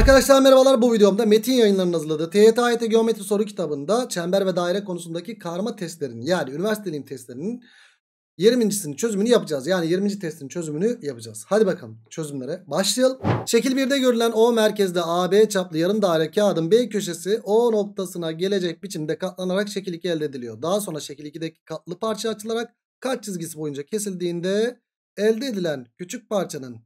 Arkadaşlar merhabalar bu videomda Metin yayınlarının hazırladığı TYT AYT Geometri soru kitabında çember ve daire konusundaki karma testlerinin yani üniversiteliğim testlerinin 20.sinin çözümünü yapacağız. Yani 20. testin çözümünü yapacağız. Hadi bakalım çözümlere başlayalım. Şekil 1'de görülen O merkezde AB çaplı yarım daire kağıdın B köşesi O noktasına gelecek biçimde katlanarak şekil 2 elde ediliyor. Daha sonra şekil 2'deki katlı parça açılarak kaç çizgisi boyunca kesildiğinde elde edilen küçük parçanın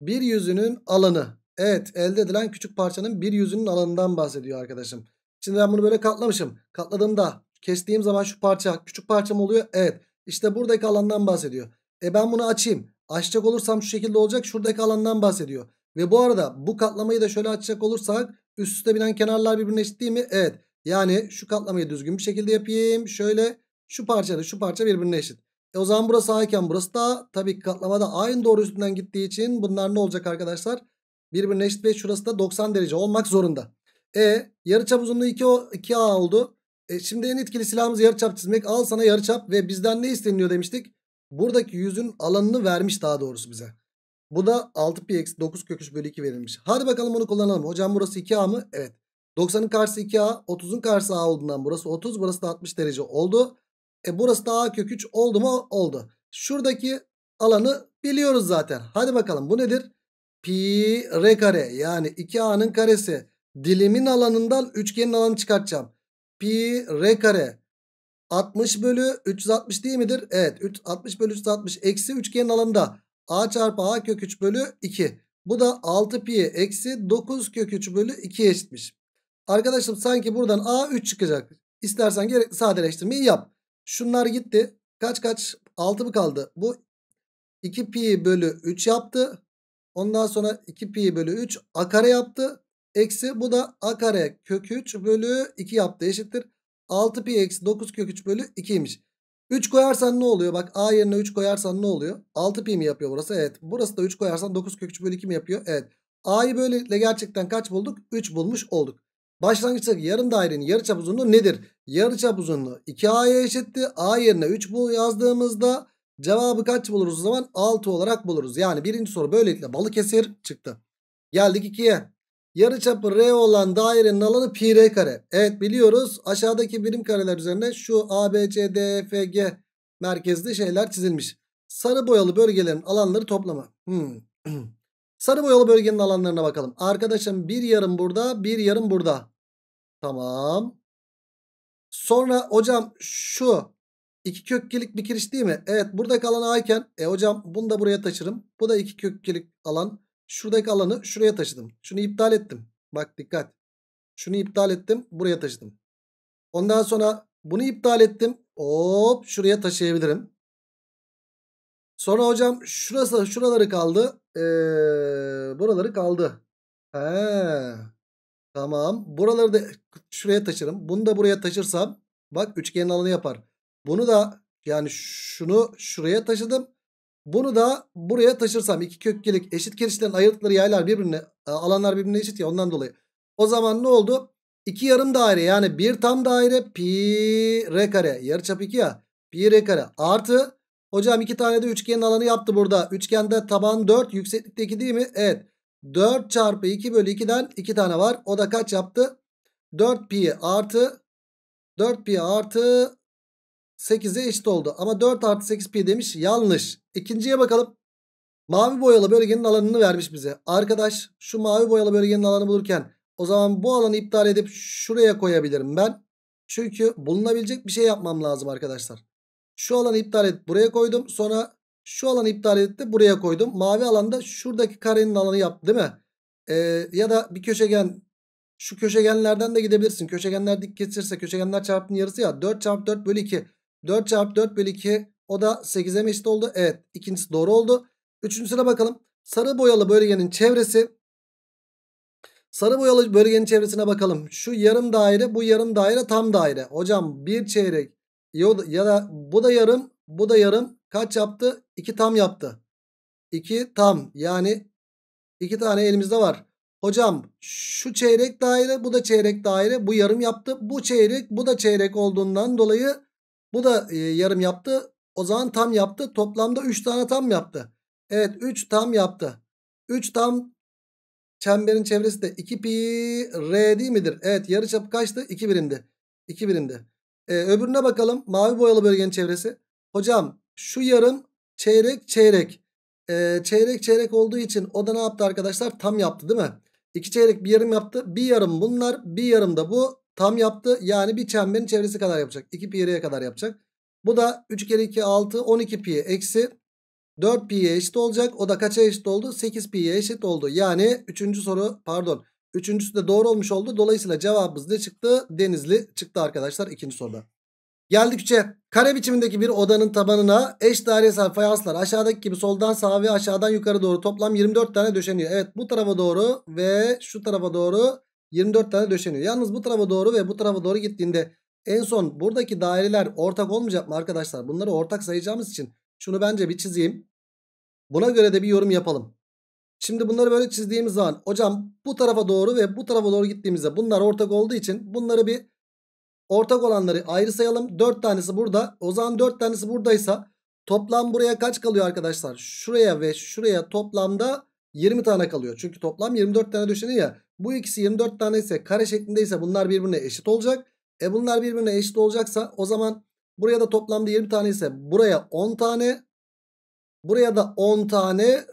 bir yüzünün alanı Evet elde edilen küçük parçanın bir yüzünün alanından bahsediyor arkadaşım. Şimdi ben bunu böyle katlamışım. Katladığımda kestiğim zaman şu parça küçük parçam oluyor. Evet işte buradaki alandan bahsediyor. E ben bunu açayım. Açacak olursam şu şekilde olacak şuradaki alandan bahsediyor. Ve bu arada bu katlamayı da şöyle açacak olursak üst üste binen kenarlar birbirine eşit değil mi? Evet. Yani şu katlamayı düzgün bir şekilde yapayım. Şöyle şu parça da şu parça birbirine eşit. E o zaman burası A iken burası da tabii ki katlamada aynı doğru üstünden gittiği için bunlar ne olacak arkadaşlar? Birbirine eşit 5 şurası da 90 derece olmak zorunda. E yarıçap uzunluğu 2, 2A oldu. E, şimdi en etkili silahımız yarıçap çizmek. Al sana yarıçap ve bizden ne isteniyor demiştik. Buradaki yüzün alanını vermiş daha doğrusu bize. Bu da 6 pi eksi 9 kök 3 bölü 2 verilmiş. Hadi bakalım onu kullanalım. Hocam burası 2A mı? Evet. 90'ın karşısı 2A. 30'un karşısı A olduğundan burası 30. Burası da 60 derece oldu. E burası da A kök 3 oldu mu? Oldu. Şuradaki alanı biliyoruz zaten. Hadi bakalım bu nedir? pi r kare yani 2a'nın karesi dilimin alanından üçgenin alanı çıkartacağım. Pi r kare 60 bölü 360 değil midir? Evet 60 bölü 360 eksi üçgenin alanında a çarpı a kök 3 bölü 2. Bu da 6 pi eksi 9 kök 3 bölü 2 eşitmiş. Arkadaşım sanki buradan a 3 çıkacak. İstersen gerek sadeleştirmeyi yap. Şunlar gitti. Kaç kaç 6 mı kaldı? Bu 2 pi bölü 3 yaptı. Ondan sonra 2 pi bölü 3 a kare yaptı. Eksi bu da a kare kök 3 bölü 2 yaptı eşittir. 6 pi eksi 9 kök 3 bölü 2'ymiş. 3 koyarsan ne oluyor? Bak a yerine 3 koyarsan ne oluyor? 6 pi mi yapıyor burası? Evet. Burası da 3 koyarsan 9 kök 3 bölü 2 mi yapıyor? Evet. A'yı böylelikle gerçekten kaç bulduk? 3 bulmuş olduk. başlangıçta yarım dairenin yarıçap uzunluğu nedir? Yarıçap uzunluğu 2A'ya eşitti. A yerine 3 bu yazdığımızda Cevabı kaç buluruz o zaman? 6 olarak buluruz. Yani birinci soru böylelikle Balıkesir çıktı. Geldik 2'ye. Yarıçapı R olan dairenin alanı pi R kare. Evet biliyoruz. Aşağıdaki birim kareler üzerine şu A, B, C, D, e, F, G merkezli şeyler çizilmiş. Sarı boyalı bölgelerin alanları toplamı. Hmm. Sarı boyalı bölgenin alanlarına bakalım. Arkadaşım bir yarım burada, bir yarım burada. Tamam. Sonra hocam şu 2 kökkelik bir kiriş değil mi? Evet burada alan A iken e hocam bunu da buraya taşırım. Bu da 2 kökkelik alan. Şuradaki alanı şuraya taşıdım. Şunu iptal ettim. Bak dikkat. Şunu iptal ettim. Buraya taşıdım. Ondan sonra bunu iptal ettim. Hop şuraya taşıyabilirim. Sonra hocam şurası şuraları kaldı. Ee, buraları kaldı. He. Tamam. Buraları da şuraya taşırım. Bunu da buraya taşırsam bak üçgenin alanı yapar. Bunu da yani şunu şuraya taşıdım. Bunu da buraya taşırsam iki kökgelik eşit kirişlerin ayırdıkları yaylar birbirine alanlar birbirine eşit ya ondan dolayı. O zaman ne oldu? İki yarım daire yani bir tam daire pi r kare yarıçap iki ya pi r kare artı hocam iki tane de üçgenin alanı yaptı burada. Üçgende taban 4 yükseklikte 2 değil mi? Evet. 4 çarpı 2 bölü 2'den 2 tane var. O da kaç yaptı? 4 pi artı 4 pi artı 8'e eşit oldu. Ama 4 artı 8 pi demiş. Yanlış. İkinciye bakalım. Mavi boyalı bölgenin alanını vermiş bize. Arkadaş şu mavi boyalı bölgenin alanı bulurken o zaman bu alanı iptal edip şuraya koyabilirim ben. Çünkü bulunabilecek bir şey yapmam lazım arkadaşlar. Şu alanı iptal edip buraya koydum. Sonra şu alanı iptal edip de buraya koydum. Mavi alanda şuradaki karenin alanı yaptı değil mi? Ee, ya da bir köşegen şu köşegenlerden de gidebilirsin. Köşegenler dik geçirse köşegenler çarpımın yarısı ya. 4 çarpı 4 bölü 2. 4 çarpı 4 bölü 2 o da 8'e mi eşit oldu? Evet ikincisi doğru oldu. Üçüncüsüne bakalım. Sarı boyalı bölgenin çevresi. Sarı boyalı bölgenin çevresine bakalım. Şu yarım daire bu yarım daire tam daire. Hocam bir çeyrek ya da bu da yarım bu da yarım kaç yaptı? 2 tam yaptı. 2 tam yani 2 tane elimizde var. Hocam şu çeyrek daire bu da çeyrek daire bu yarım yaptı. Bu çeyrek bu da çeyrek olduğundan dolayı bu da e, yarım yaptı. O zaman tam yaptı. Toplamda 3 tane tam yaptı. Evet 3 tam yaptı. 3 tam çemberin çevresi de 2 pi r değil midir? Evet yarı yarıçapı kaçtı? 2 birimdi. 2 birimdi. Ee, öbürüne bakalım. Mavi boyalı bölgenin çevresi. Hocam şu yarım çeyrek çeyrek. Ee, çeyrek çeyrek olduğu için o da ne yaptı arkadaşlar? Tam yaptı değil mi? 2 çeyrek bir yarım yaptı. Bir yarım bunlar. Bir yarım da bu. Tam yaptı. Yani bir çemberin çevresi kadar yapacak. 2 pi yere kadar yapacak. Bu da 3 kere 2 6 12 pi eksi 4 pi'ye eşit olacak. O da kaça eşit oldu? 8 pi'ye eşit oldu. Yani 3. soru pardon. Üçüncüsü de doğru olmuş oldu. Dolayısıyla cevabımız ne çıktı? Denizli çıktı arkadaşlar ikinci soruda. Geldik 3'e. Kare biçimindeki bir odanın tabanına eş dairesel fayanslar aşağıdaki gibi soldan sağa ve aşağıdan yukarı doğru toplam 24 tane döşeniyor. Evet bu tarafa doğru ve şu tarafa doğru 24 tane döşeniyor. Yalnız bu tarafa doğru ve bu tarafa doğru gittiğinde en son buradaki daireler ortak olmayacak mı arkadaşlar? Bunları ortak sayacağımız için şunu bence bir çizeyim. Buna göre de bir yorum yapalım. Şimdi bunları böyle çizdiğimiz zaman hocam bu tarafa doğru ve bu tarafa doğru gittiğimizde bunlar ortak olduğu için bunları bir ortak olanları ayrı sayalım. 4 tanesi burada. O zaman 4 tanesi buradaysa toplam buraya kaç kalıyor arkadaşlar? Şuraya ve şuraya toplamda 20 tane kalıyor. Çünkü toplam 24 tane düşeni ya. Bu ikisi 24 tane ise kare şeklindeyse bunlar birbirine eşit olacak. E bunlar birbirine eşit olacaksa o zaman buraya da toplamda 20 tane ise buraya 10 tane. Buraya da 10 tane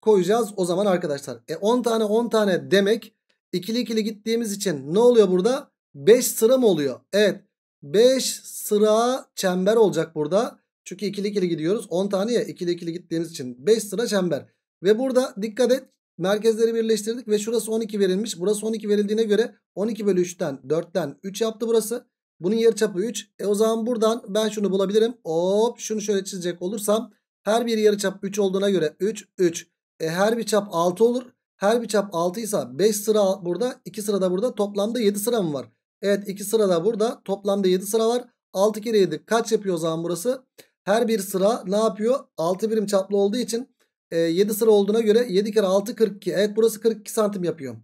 koyacağız o zaman arkadaşlar. E 10 tane 10 tane demek ikili ikili gittiğimiz için ne oluyor burada? 5 sıra mı oluyor? Evet 5 sıra çember olacak burada. Çünkü ikili ikili gidiyoruz. 10 tane ya ikili ikili gittiğimiz için 5 sıra çember. Ve burada dikkat et merkezleri birleştirdik ve şurası 12 verilmiş. Burası 12 verildiğine göre 12 bölü 3'ten 4'ten 3 yaptı burası. Bunun yarı çapı 3. E o zaman buradan ben şunu bulabilirim. Hop şunu şöyle çizecek olursam her bir yarı çap 3 olduğuna göre 3 3. E her bir çap 6 olur. Her bir çap 6 ise 5 sıra burada 2 sıra da burada toplamda 7 sıra mı var? Evet 2 sıra da burada toplamda 7 sıra var. 6 kere 7 kaç yapıyor o zaman burası? Her bir sıra ne yapıyor? 6 birim çaplı olduğu için e, ee, 7 sıra olduğuna göre 7 kere 6 42. Evet burası 42 santim yapıyor.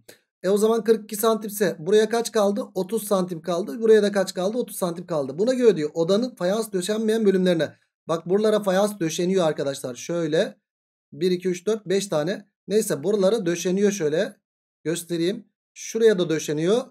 E o zaman 42 santimse buraya kaç kaldı? 30 santim kaldı. Buraya da kaç kaldı? 30 santim kaldı. Buna göre diyor odanın fayans döşenmeyen bölümlerine. Bak buralara fayans döşeniyor arkadaşlar. Şöyle 1, 2, 3, 4, 5 tane. Neyse buralara döşeniyor şöyle. Göstereyim. Şuraya da döşeniyor.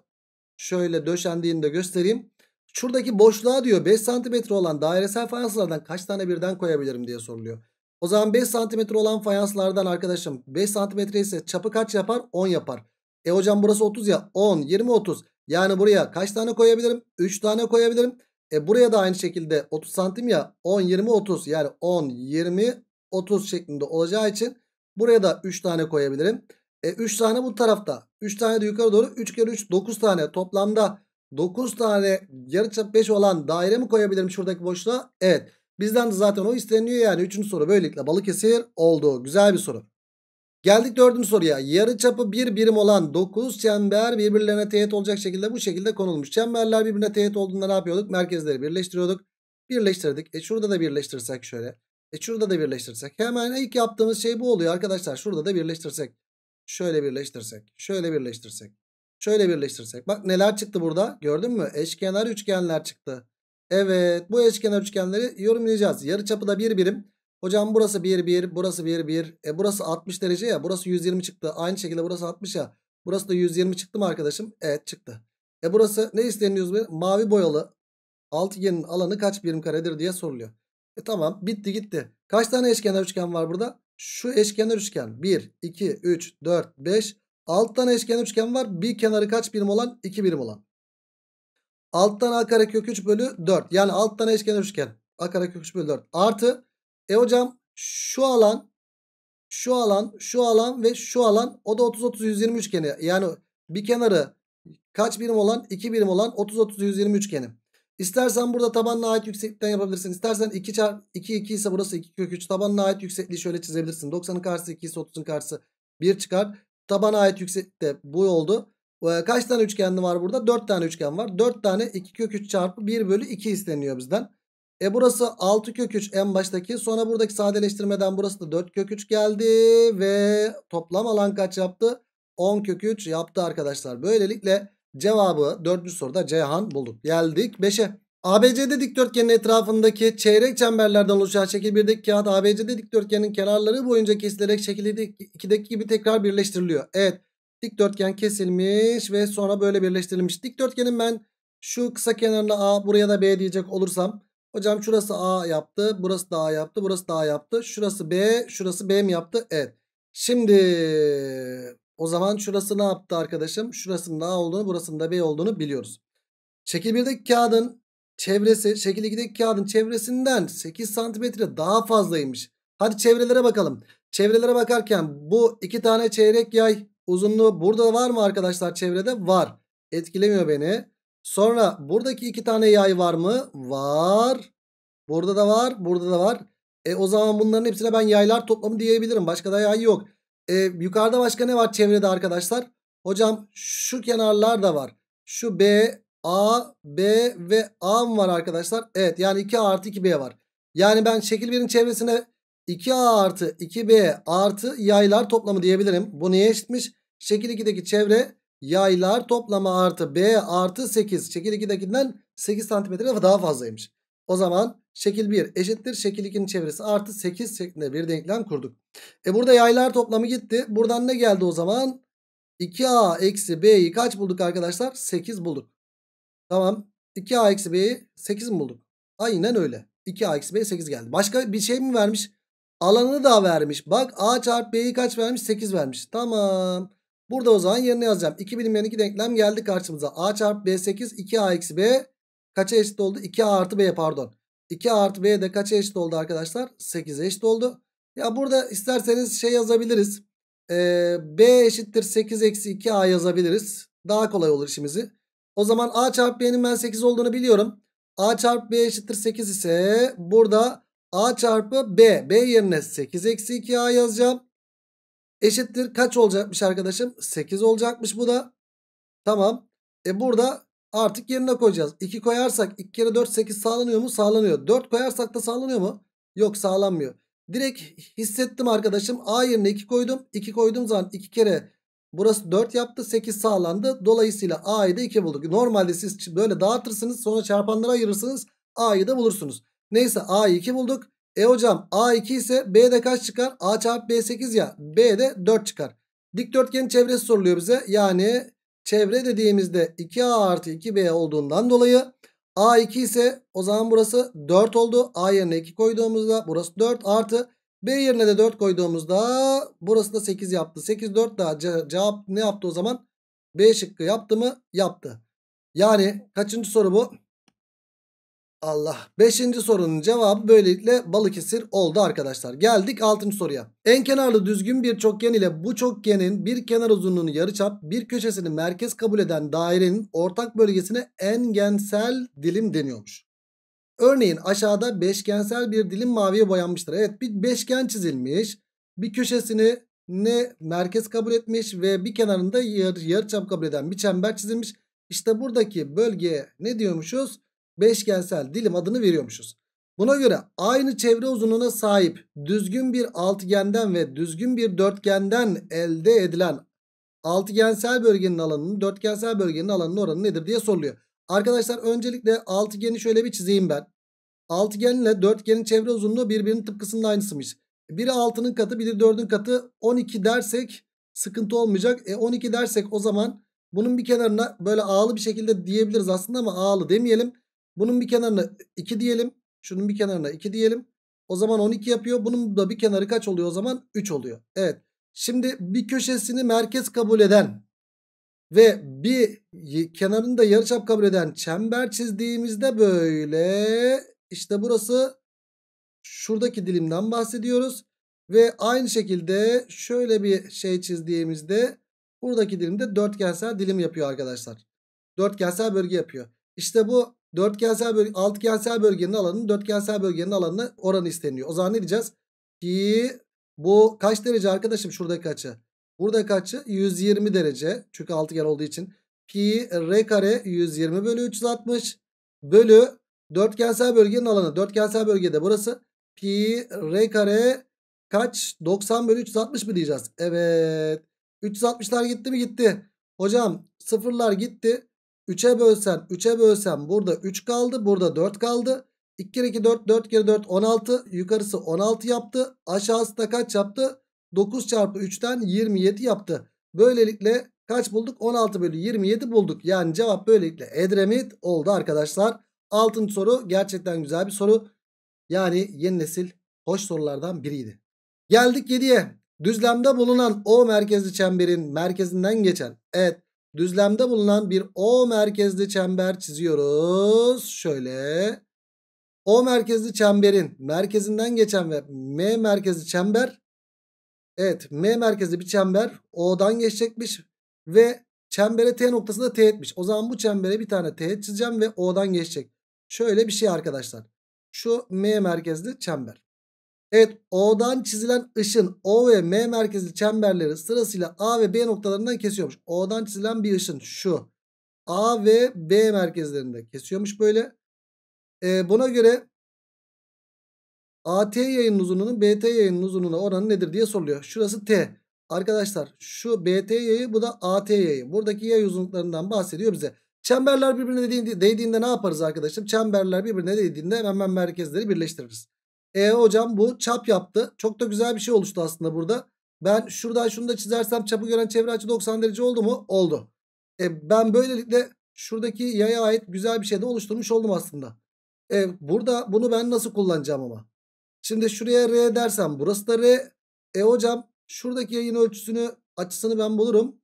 Şöyle döşendiğini de göstereyim. Şuradaki boşluğa diyor 5 santimetre olan dairesel fayanslardan kaç tane birden koyabilirim diye soruluyor. O zaman 5 santimetre olan fayanslardan arkadaşım 5 santimetre ise çapı kaç yapar? 10 yapar. E hocam burası 30 ya 10, 20, 30. Yani buraya kaç tane koyabilirim? 3 tane koyabilirim. E buraya da aynı şekilde 30 santim ya 10, 20, 30. Yani 10, 20, 30 şeklinde olacağı için buraya da 3 tane koyabilirim. E 3 tane bu tarafta. 3 tane de yukarı doğru 3 kere 3 9 tane toplamda 9 tane yarı çap 5 olan daire mi koyabilirim şuradaki boşluğa? Evet. Bizden de zaten o isteniyor yani. Üçüncü soru böylelikle Balıkesir oldu. Güzel bir soru. Geldik dördüncü soruya. Yarı çapı bir birim olan dokuz çember birbirlerine teğet olacak şekilde bu şekilde konulmuş. Çemberler birbirine teğet olduğunda ne yapıyorduk? Merkezleri birleştiriyorduk. Birleştirdik. E şurada da birleştirsek şöyle. E şurada da birleştirsek. Hemen ilk yaptığımız şey bu oluyor arkadaşlar. Şurada da birleştirsek. Şöyle birleştirsek. Şöyle birleştirsek. Şöyle birleştirsek. Bak neler çıktı burada gördün mü? Eşkenar üçgenler çıktı. Evet bu eşkenar üçgenleri yorumlayacağız. Yarı çapı da bir birim. Hocam burası bir bir, burası bir bir, E burası 60 derece ya burası 120 çıktı. Aynı şekilde burası 60 ya. Burası da 120 çıktı mı arkadaşım? Evet çıktı. E burası ne isteniyor? Mavi boyalı altıgenin alanı kaç birim karedir diye soruluyor. E tamam bitti gitti. Kaç tane eşkenar üçgen var burada? Şu eşkenar üçgen 1, 2, 3, 4, 5. 6 tane eşkenar üçgen var. Bir kenarı kaç birim olan? 2 birim olan. Alttan a kare kök 3 bölü 4. Yani alttan eşkenar üçgen. A kare kök 3 bölü 4. Artı e hocam şu alan şu alan şu alan ve şu alan o da 30-30-120 üçgeni. Yani bir kenarı kaç birim olan? 2 birim olan 30-30-120 üçgeni. İstersen burada tabanına ait yükseklikten yapabilirsin. İstersen 2 çarp 2 2 ise burası 2 kök 3 tabanına ait yüksekliği şöyle çizebilirsin. 90'ın karşısı 2 ise 30'un karşısı 1 çıkar. Tabana ait yükseklikte bu oldu. Ee, kaç tane üçgen var burada? 4 tane üçgen var. 4 tane 2 kök 3 çarpı 1 bölü 2 isteniyor bizden. E burası 6 kök 3 en baştaki. Sonra buradaki sadeleştirmeden burası da 4 kök 3 geldi. Ve toplam alan kaç yaptı? 10 kök 3 yaptı arkadaşlar. Böylelikle cevabı 4. soruda Ceyhan bulduk. Geldik 5'e. ABCD dikdörtgenin etrafındaki çeyrek çemberlerden oluşan şekil birdeki kağıt ABCD dikdörtgenin kenarları boyunca kesilerek şekil 2'deki gibi tekrar birleştiriliyor. Evet Dikdörtgen kesilmiş ve sonra böyle birleştirilmiş. Dikdörtgenin ben şu kısa kenarına A buraya da B diyecek olursam. Hocam şurası A yaptı. Burası da A yaptı. Burası da A yaptı. Şurası B. Şurası B mi yaptı? Evet. Şimdi o zaman şurası ne yaptı arkadaşım? Şurasının A olduğunu burasının da B olduğunu biliyoruz. Şekil 1'deki kağıdın çevresi şekil 2'deki kağıdın çevresinden 8 santimetre daha fazlaymış. Hadi çevrelere bakalım. Çevrelere bakarken bu iki tane çeyrek yay Uzunluğu burada var mı arkadaşlar çevrede? Var. Etkilemiyor beni. Sonra buradaki iki tane yay var mı? Var. Burada da var. Burada da var. E o zaman bunların hepsine ben yaylar toplamı diyebilirim. Başka da yay yok. E, yukarıda başka ne var çevrede arkadaşlar? Hocam şu kenarlar da var. Şu B, A, B ve A mı var arkadaşlar? Evet yani 2 artı 2 B var. Yani ben şekil 1'in çevresine 2A artı 2B artı yaylar toplamı diyebilirim. Bu neye eşitmiş? Şekil 2'deki çevre yaylar toplamı artı B artı 8. Şekil 2'dekinden 8 santimetre daha fazlaymış. O zaman şekil 1 eşittir. Şekil 2'nin çevresi artı 8 şeklinde bir denklem kurduk. E burada yaylar toplamı gitti. Buradan ne geldi o zaman? 2A eksi B'yi kaç bulduk arkadaşlar? 8 bulduk. Tamam. 2A eksi B'yi 8 mi bulduk? Aynen öyle. 2A eksi B 8 geldi. Başka bir şey mi vermiş? Alanını da vermiş. Bak A çarpı B'yi kaç vermiş? 8 vermiş. Tamam. Burada o zaman yerine yazacağım. 2 bilinmeyen 2 denklem geldi karşımıza. A çarpı B 8 2A eksi B kaça eşit oldu? 2A artı B pardon. 2 artı B de kaça eşit oldu arkadaşlar? 8'e eşit oldu. Ya burada isterseniz şey yazabiliriz. Ee, B eşittir 8 eksi 2A yazabiliriz. Daha kolay olur işimizi. O zaman A çarpı B'nin ben 8 olduğunu biliyorum. A çarpı B eşittir 8 ise burada A çarpı B. B yerine 8 eksi 2A yazacağım. Eşittir kaç olacakmış arkadaşım? 8 olacakmış bu da. Tamam. E burada artık yerine koyacağız. 2 koyarsak 2 kere 4 8 sağlanıyor mu? Sağlanıyor. 4 koyarsak da sağlanıyor mu? Yok sağlanmıyor. Direkt hissettim arkadaşım. A yerine 2 koydum. 2 koyduğum zaman 2 kere burası 4 yaptı. 8 sağlandı. Dolayısıyla A'yı da 2 bulduk. Normalde siz böyle dağıtırsınız. Sonra çarpanlara ayırırsınız. A'yı da bulursunuz. Neyse a 2 bulduk. E hocam A2 ise B'de kaç çıkar? A çarpı B8 ya. B'de 4 çıkar. Dikdörtgenin çevresi soruluyor bize. Yani çevre dediğimizde 2A artı 2B olduğundan dolayı A2 ise o zaman burası 4 oldu. A yerine 2 koyduğumuzda burası 4 artı B yerine de 4 koyduğumuzda burası da 8 yaptı. 8 4 daha ce cevap ne yaptı o zaman? B şıkkı yaptı mı? Yaptı. Yani kaçıncı soru bu? Allah. Beşinci sorunun cevabı böylelikle Balıkesir oldu arkadaşlar. Geldik altıncı soruya. En kenarlı düzgün bir çokgen ile bu çokgenin bir kenar uzunluğunu yarıçap bir köşesini merkez kabul eden dairenin ortak bölgesine engensel dilim deniyormuş. Örneğin aşağıda beşgensel bir dilim maviye boyanmıştır. Evet bir beşgen çizilmiş. Bir köşesini ne merkez kabul etmiş ve bir kenarında yarı, yarıçap kabul eden bir çember çizilmiş. İşte buradaki bölgeye ne diyormuşuz? beşgensel dilim adını veriyormuşuz. Buna göre aynı çevre uzunluğuna sahip düzgün bir altıgenden ve düzgün bir dörtgenden elde edilen altıgensel bölgenin alanının dörtgensel bölgenin alanının oranı nedir diye soruluyor. Arkadaşlar öncelikle altıgeni şöyle bir çizeyim ben. Altıgen ile dörtgenin çevre uzunluğu birbirinin tıpkısının aynısıymış. Biri 6'nın katı biri 4'ün katı 12 dersek sıkıntı olmayacak. E 12 dersek o zaman bunun bir kenarına böyle ağlı bir şekilde diyebiliriz aslında ama ağlı demeyelim. Bunun bir kenarına 2 diyelim. Şunun bir kenarına 2 diyelim. O zaman 12 yapıyor. Bunun da bir kenarı kaç oluyor o zaman? 3 oluyor. Evet. Şimdi bir köşesini merkez kabul eden ve bir kenarında yarıçap kabul eden çember çizdiğimizde böyle işte burası şuradaki dilimden bahsediyoruz. Ve aynı şekilde şöyle bir şey çizdiğimizde buradaki dilimde dörtgensel dilim yapıyor arkadaşlar. Dörtgensel bölge yapıyor. İşte bu Dörtgensel bölge, altgensel bölgenin alanının dörtgensel bölgenin alanına oranı isteniyor. O zaman ne diyeceğiz? Ki bu kaç derece arkadaşım Şurada kaçı? Burada kaçı? 120 derece. Çünkü altıgen olduğu için. Pi r kare 120 bölü 360 bölü dörtgensel bölgenin alanı. Dörtgensel bölgede burası. Pi r kare kaç? 90 bölü 360 mı diyeceğiz? Evet. 360'lar gitti mi? Gitti. Hocam sıfırlar gitti. 3'e bölsen 3'e bölsen burada 3 kaldı burada 4 kaldı. 2 kere 2 4 4 kere 4 16 yukarısı 16 yaptı. Aşağısı da kaç yaptı? 9 çarpı 3'ten 27 yaptı. Böylelikle kaç bulduk? 16 bölü 27 bulduk. Yani cevap böylelikle Edremit oldu arkadaşlar. Altın soru gerçekten güzel bir soru. Yani yeni nesil hoş sorulardan biriydi. Geldik 7'ye. Düzlemde bulunan O merkezli çemberin merkezinden geçen et, Düzlemde bulunan bir O merkezli çember çiziyoruz. Şöyle. O merkezli çemberin merkezinden geçen ve M merkezli çember. Evet M merkezli bir çember O'dan geçecekmiş. Ve çembere T noktası da T'ymiş. O zaman bu çembere bir tane T çizeceğim ve O'dan geçecek. Şöyle bir şey arkadaşlar. Şu M merkezli çember. Evet O'dan çizilen ışın O ve M merkezli çemberleri sırasıyla A ve B noktalarından kesiyormuş. O'dan çizilen bir ışın şu. A ve B merkezlerinde kesiyormuş böyle. Ee, buna göre AT yayının uzunluğunun BT yayının uzunluğuna oranı nedir diye soruluyor. Şurası T. Arkadaşlar şu BT yayı bu da AT yayı. Buradaki yay uzunluklarından bahsediyor bize. Çemberler birbirine değdiğinde, değdiğinde ne yaparız arkadaşım? Çemberler birbirine değdiğinde hemen merkezleri birleştiririz. E hocam bu çap yaptı. Çok da güzel bir şey oluştu aslında burada. Ben şuradan şunu da çizersem çapı gören çevre açı 90 derece oldu mu? Oldu. E, ben böylelikle şuradaki yaya ait güzel bir şey de oluşturmuş oldum aslında. E, burada bunu ben nasıl kullanacağım ama? Şimdi şuraya R dersem burası da R. E hocam şuradaki yayın ölçüsünü açısını ben bulurum.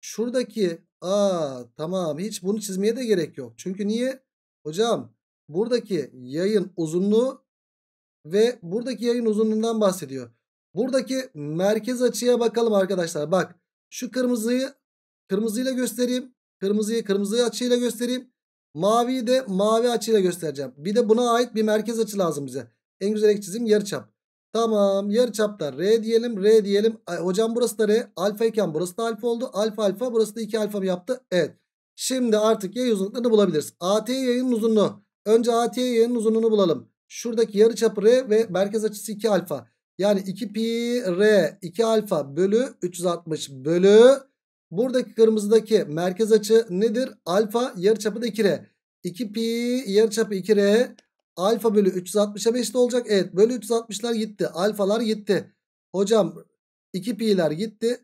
Şuradaki aa tamam hiç bunu çizmeye de gerek yok. Çünkü niye? Hocam buradaki yayın uzunluğu ve buradaki yayın uzunluğundan bahsediyor. Buradaki merkez açıya bakalım arkadaşlar. Bak şu kırmızıyı kırmızıyla göstereyim. Kırmızıyı kırmızı açıyla göstereyim. Maviyi de mavi açıyla göstereceğim. Bir de buna ait bir merkez açı lazım bize. En güzel ek çizim yarıçap. Tamam yarıçapta R diyelim R diyelim. Ay, hocam burası da R alfa iken burası da alfa oldu. Alfa alfa burası da 2 alfa mı yaptı? Evet. Şimdi artık yayın uzunluklarını bulabiliriz. AT yayın uzunluğu. Önce AT yayın uzunluğunu bulalım. Şuradaki yarıçapı R ve merkez açısı 2 alfa. Yani 2 pi R 2 alfa bölü 360 bölü buradaki kırmızıdaki merkez açı nedir? Alfa yarıçapı da 2 R. 2 pi yarıçapı 2 R alfa bölü 360'a 5 olacak. Evet bölü 360'lar gitti. Alfalar gitti. Hocam 2 pi'ler gitti.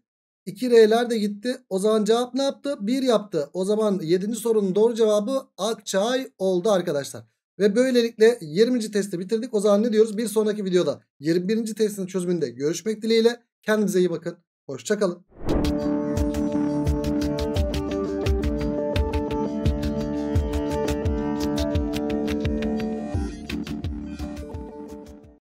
2 R'ler de gitti. O zaman cevap ne yaptı? 1 yaptı. O zaman 7. sorunun doğru cevabı Akçay oldu arkadaşlar. Ve böylelikle 20. testi bitirdik. O zaman ne diyoruz? Bir sonraki videoda 21. testin çözümünde görüşmek dileğiyle. Kendinize iyi bakın. Hoşçakalın.